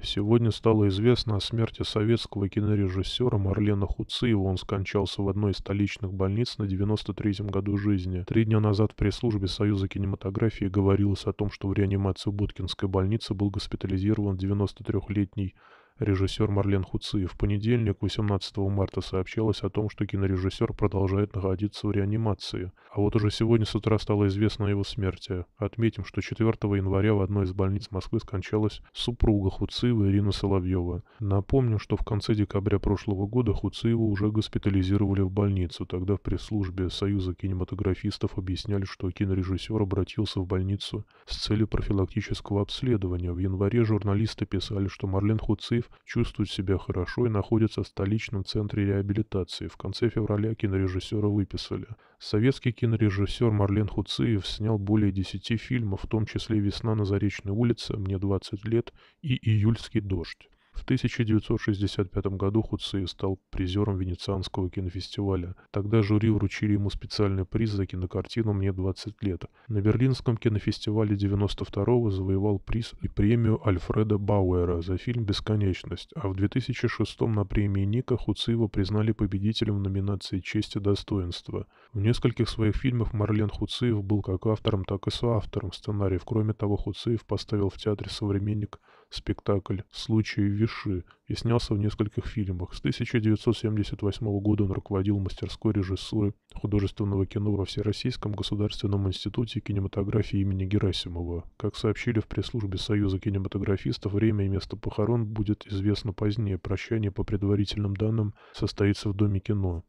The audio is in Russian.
Сегодня стало известно о смерти советского кинорежиссера Марлена Хуциева. Он скончался в одной из столичных больниц на 93-м году жизни. Три дня назад в пресс-службе Союза кинематографии говорилось о том, что в реанимации Боткинской больницы был госпитализирован 93-летний Режиссер Марлен Хуци в понедельник, 18 марта, сообщалось о том, что кинорежиссер продолжает находиться в реанимации. А вот уже сегодня с утра стало известно о его смерти. Отметим, что 4 января в одной из больниц Москвы скончалась супруга Хуциева Ирина Соловьева. Напомню, что в конце декабря прошлого года Хуциева уже госпитализировали в больницу. Тогда в пресс-службе Союза кинематографистов объясняли, что кинорежиссер обратился в больницу с целью профилактического обследования. В январе журналисты писали, что Марлен Хуциев Алексеев чувствует себя хорошо и находится в столичном центре реабилитации. В конце февраля кинорежиссера выписали. Советский кинорежиссер Марлен Хуциев снял более 10 фильмов, в том числе «Весна на Заречной улице», «Мне 20 лет» и «Июльский дождь». В 1965 году Хуцеев стал призером Венецианского кинофестиваля. Тогда жюри вручили ему специальный приз за кинокартину «Мне 20 лет». На Берлинском кинофестивале 92-го завоевал приз и премию Альфреда Бауэра за фильм «Бесконечность», а в 2006 на премии Ника Хуцеева признали победителем в номинации «Честь и достоинство». В нескольких своих фильмах Марлен Хуцеев был как автором, так и соавтором сценариев. Кроме того, Хуцеев поставил в театре «Современник» спектакль «Случай в Пиши и снялся в нескольких фильмах. С 1978 года он руководил мастерской режиссуры художественного кино во Всероссийском государственном институте кинематографии имени Герасимова. Как сообщили в пресс-службе Союза кинематографистов, время и место похорон будет известно позднее. Прощание по предварительным данным состоится в Доме кино.